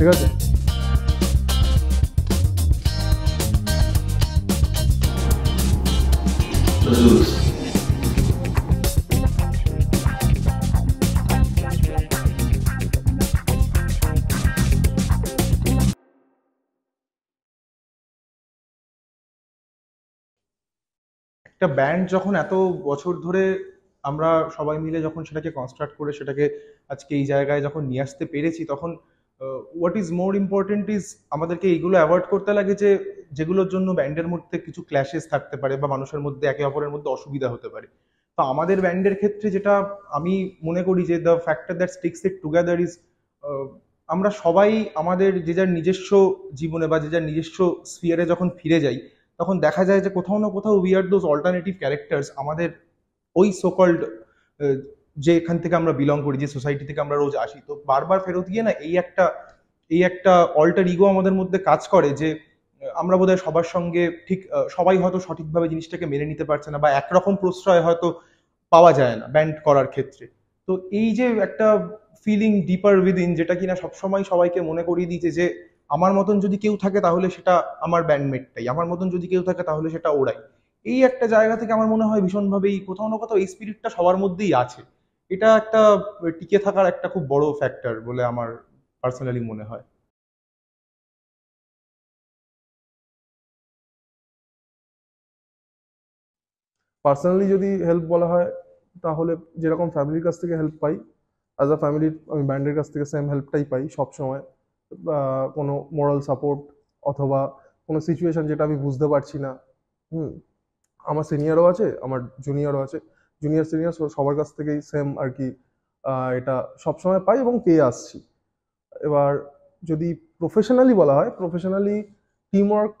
ঠিক আছে একটা ব্যান্ড যখন এত বছর ধরে আমরা সবাই মিলে যখন সেটাকে কনস্ট্রাক্ট করে সেটাকে আজকে এই জায়গায় যখন নিয়ে আসতে পেরেছি তখন what is more important is আমাদেরকে এইগুলো অ্যাভয়েড করতে লাগে যে যেগুলোর জন্য ব্যান্ডের মধ্যে কিছু ক্ল্যাশেস থাকতে পারে বা মানুষের মধ্যে একে অপরের মধ্যে অসুবিধা হতে পারে তো আমাদের ব্যান্ডের ক্ষেত্রে যেটা আমি মনে করি যে the factor that sticks it together is আমরা সবাই আমাদের যে যার নিজস্ব জীবনে বা যে যার নিজস্ব স্পিয়ারে যখন ফিরে যাই তখন দেখা যায় যে কোথাও না কোথাও we are those alternative characters আমাদের ওই সোকল্ড যে এখান থেকে আমরা বিলং করি যে সোসাইটি থেকে আমরা রোজ আসি তো বারবার ফেরত গিয়ে না এই একটা এই একটা অল্টার ইগো আমাদের মধ্যে কাজ করে যে আমরা বোধহয় সবার সঙ্গে ঠিক সবাই হয়তো সঠিকভাবে জিনিসটাকে মেনে নিতে পারছে না বা একরকম প্রশ্রয় হয়তো পাওয়া যায় না ব্যান্ড করার ক্ষেত্রে তো এই যে একটা ফিলিং ডিপার উইদিন যেটা কিনা সবসময় সবাইকে মনে করিয়ে দিচ্ছে যে আমার মতন যদি কেউ থাকে তাহলে সেটা আমার ব্যান্ডমেটটাই আমার মতন যদি কেউ থাকে তাহলে সেটা ওরাই এই একটা জায়গা থেকে আমার মনে হয় ভীষণভাবেই কোথাও না কোথাও এই স্পিরিটটা সবার মধ্যেই আছে এটা একটা টিকে থাকার একটা খুব বড় ফ্যাক্টর বলে আমার পার্সোনালি মনে হয় পার্সোনালি যদি হেল্প বলা হয় তাহলে যেরকম ফ্যামিলির কাছ থেকে হেল্প পাই অ্যাজ আ ফ্যামিলির আমি ব্যান্ডের কাছ থেকে সেম হেল্পটাই পাই সবসময় কোনো মোরাল সাপোর্ট অথবা কোনো সিচুয়েশান যেটা আমি বুঝতে পারছি না হুম আমার সিনিয়রও আছে আমার জুনিয়রও আছে জুনিয়র সিনিয়র সবার কাছ থেকেই সেম আর কি এটা সবসময় পাই এবং পেয়ে আসছি এবার যদি প্রফেশনালি বলা হয় প্রফেশনালি টিমওয়ার্ক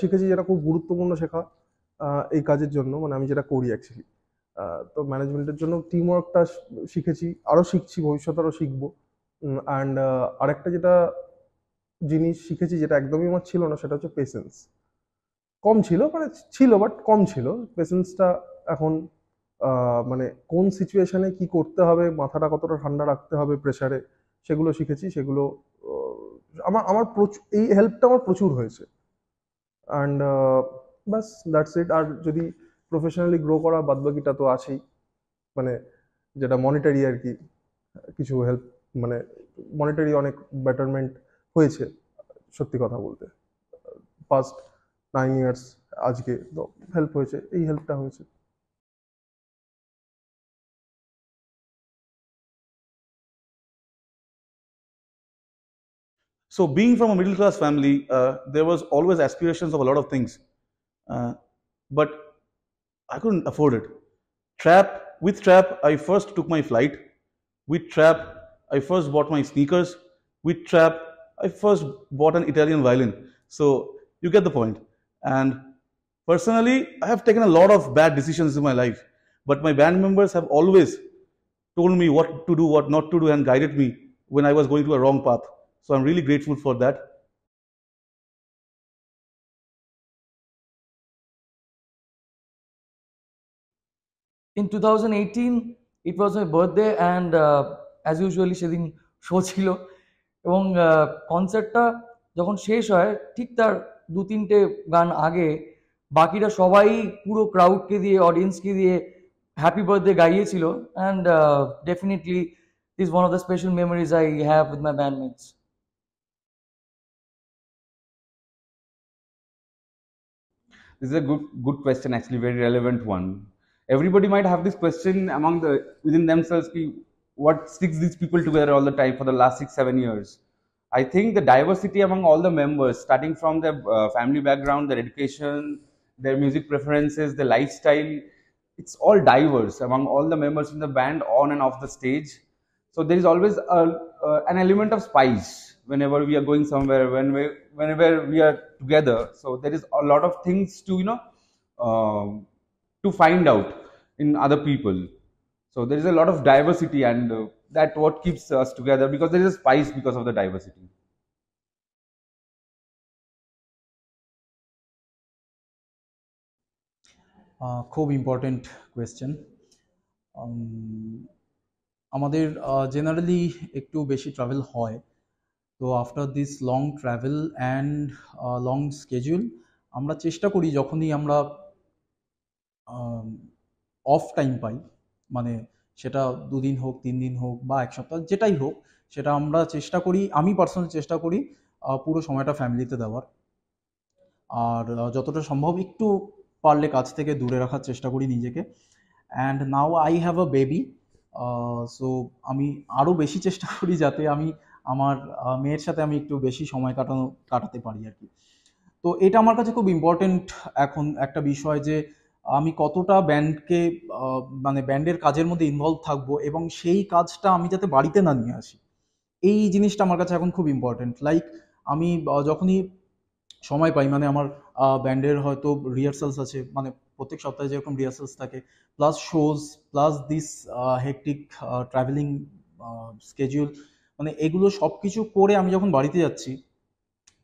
শিখেছি যেটা খুব গুরুত্বপূর্ণ শেখা এই কাজের জন্য মানে আমি যেটা করি অ্যাকচুয়ালি তো ম্যানেজমেন্টের জন্য টিমওয়ার্কটা শিখেছি আরও শিখছি ভবিষ্যতে আরও শিখবো অ্যান্ড আরেকটা যেটা জিনিস শিখেছি যেটা একদমই আমার ছিল না সেটা হচ্ছে পেশেন্স কম ছিল মানে ছিল বাট কম ছিল পেশেন্সটা এখন মানে কোন সিচুয়েশানে কি করতে হবে মাথাটা কতটা ঠান্ডা রাখতে হবে প্রেশারে সেগুলো শিখেছি সেগুলো আমার আমার প্রচুর এই হেল্পটা আমার প্রচুর হয়েছে অ্যান্ড বাস দ্যাটস ইট আর যদি প্রফেশনালি গ্রো করা বাদবাকিটা তো আছেই মানে যেটা মনিটারি আর কি কিছু হেল্প মানে মনিটারি অনেক বেটারমেন্ট হয়েছে সত্যি কথা বলতে পাস্ট নাইন ইয়ার্স আজকে হেল্প হয়েছে এই হেল্পটা হয়েছে So being from a middle class family, uh, there was always aspirations of a lot of things, uh, but I couldn't afford it. Trap with trap, I first took my flight. With trap, I first bought my sneakers. With trap, I first bought an Italian violin. So you get the point. And personally, I have taken a lot of bad decisions in my life, but my band members have always told me what to do, what not to do, and guided me when I was going to a wrong path. So I'm really grateful for that. In 2018, it was my birthday and as usually সেদিন show ছিল এবং কনসার্টটা যখন শেষ হয় ঠিক তার দু তিনটে গান আগে বাকিরা সবাই পুরো ক্রাউডকে দিয়ে অডিয়েন্সকে দিয়ে হ্যাপি বার্থডে গাইয়েছিল and definitely is one of the special memories I have with my bandmates this is a good good question actually very relevant one everybody might have this question among the within themselves what sticks these people together all the time for the last six seven years i think the diversity among all the members starting from their uh, family background their education their music preferences their lifestyle it's all diverse among all the members in the band on and off the stage so there is always a, uh, an element of spice whenever we are going somewhere when we, whenever we are together so there is a lot of things to you know um, to find out in other people so there is a lot of diversity and uh, that what keeps us together because there is a spice because of the diversity uh, খুব important question um, আমাদের generally uh, একটু বেশি travel হয় তো after this long travel and long schedule আমরা চেষ্টা করি যখনই আমরা অফ টাইম পাই মানে সেটা দুদিন হোক তিন দিন হোক বা এক সপ্তাহ যেটাই হোক সেটা আমরা চেষ্টা করি আমি পার্সোনাল চেষ্টা করি পুরো সময়টা ফ্যামিলিতে দেওয়ার আর যতটা সম্ভব একটু পারলে কাছ থেকে দূরে রাখার চেষ্টা করি নিজেকে and now I have a baby so আমি আরও বেশি চেষ্টা করি যাতে আমি আমার মেয়ের সাথে আমি একটু বেশি সময় কাটানো কাটাতে পারি আর কি তো এটা আমার কাছে খুব ইম্পর্টেন্ট এখন একটা বিষয় যে আমি কতটা ব্যান্ডকে মানে ব্যান্ডের কাজের মধ্যে ইনভলভ থাকবো এবং সেই কাজটা আমি যাতে বাড়িতে না নিয়ে আসি এই জিনিসটা আমার কাছে এখন খুব ইম্পর্টেন্ট লাইক আমি যখনই সময় পাই মানে আমার ব্যান্ডের হয়তো রিহার্সালস আছে মানে প্রত্যেক সপ্তাহে যেরকম রিহার্সালস থাকে plus shows plus this hectic travelling schedule মানে এগুলো সব কিছু করে আমি যখন বাড়িতে যাচ্ছি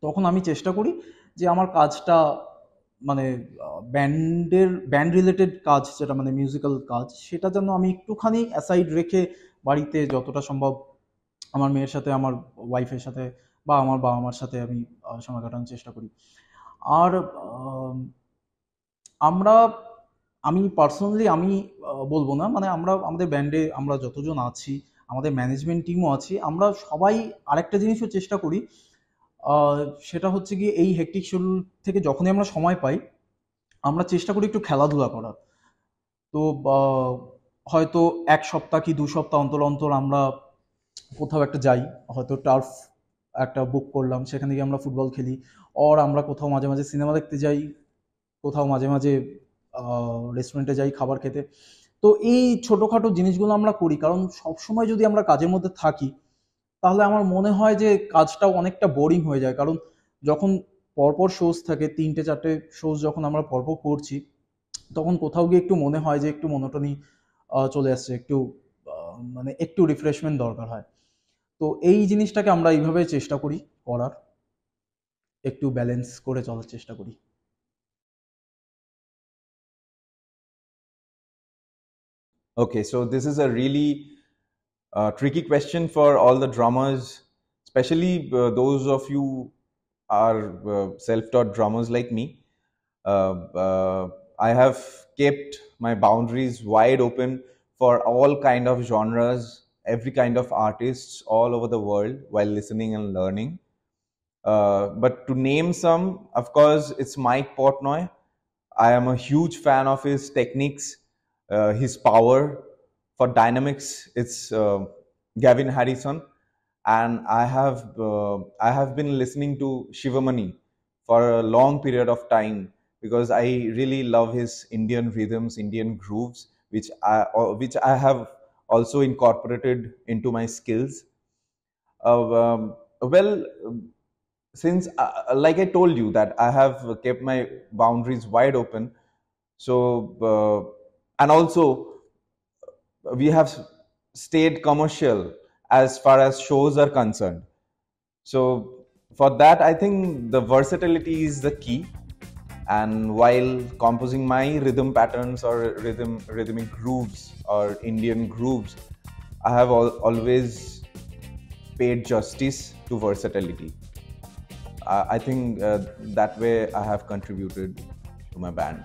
তখন আমি চেষ্টা করি যে আমার কাজটা মানে ব্যান্ডের ব্যান্ড রিলেটেড কাজ যেটা মানে মিউজিক্যাল কাজ সেটা যেন আমি একটুখানি অ্যাসাইড রেখে বাড়িতে যতটা সম্ভব আমার মেয়ের সাথে আমার ওয়াইফের সাথে বা আমার বাবা মার সাথে আমি সময় কাটানোর চেষ্টা করি আর আমরা আমি পার্সোনালি আমি বলবো না মানে আমরা আমাদের ব্যান্ডে আমরা যতজন আছি আমাদের ম্যানেজমেন্ট টিমও আছে আমরা সবাই আরেকটা জিনিসও চেষ্টা করি সেটা হচ্ছে গিয়ে এই হেকটিক শুরু থেকে যখনই আমরা সময় পাই আমরা চেষ্টা করি একটু খেলাধুলা করার তো হয়তো এক সপ্তাহ কি দু সপ্তাহ অন্তর অন্তর আমরা কোথাও একটা যাই হয়তো টার্ফ একটা বুক করলাম সেখানে গিয়ে আমরা ফুটবল খেলি অর আমরা কোথাও মাঝে মাঝে সিনেমা দেখতে যাই কোথাও মাঝে মাঝে রেস্টুরেন্টে যাই খাবার খেতে তো এই ছোটোখাটো জিনিসগুলো আমরা করি কারণ সবসময় যদি আমরা কাজের মধ্যে থাকি তাহলে আমার মনে হয় যে কাজটাও অনেকটা বোরিং হয়ে যায় কারণ যখন পরপর শোজ থাকে তিনটে চারটে শোজ যখন আমরা পরপর করছি তখন কোথাও গিয়ে একটু মনে হয় যে একটু মনোটনি চলে আসছে একটু মানে একটু রিফ্রেশমেন্ট দরকার হয় তো এই জিনিসটাকে আমরা এইভাবে চেষ্টা করি করার একটু ব্যালেন্স করে চলার চেষ্টা করি Okay, so this is a really uh, tricky question for all the drummers, especially uh, those of you are uh, self-taught drummers like me. Uh, uh, I have kept my boundaries wide open for all kind of genres, every kind of artists all over the world while listening and learning. Uh, but to name some, of course, it's Mike Portnoy. I am a huge fan of his techniques uh, his power for dynamics, it's uh, Gavin Harrison, and I have uh, I have been listening to Shivamani for a long period of time because I really love his Indian rhythms, Indian grooves, which I which I have also incorporated into my skills. Um, well, since uh, like I told you that I have kept my boundaries wide open, so uh, and also we have stayed commercial as far as shows are concerned. So for that, I think the versatility is the key. And while composing my rhythm patterns or rhythm rhythmic grooves or Indian grooves, I have al always paid justice to versatility. Uh, I think uh, that way I have contributed to my band.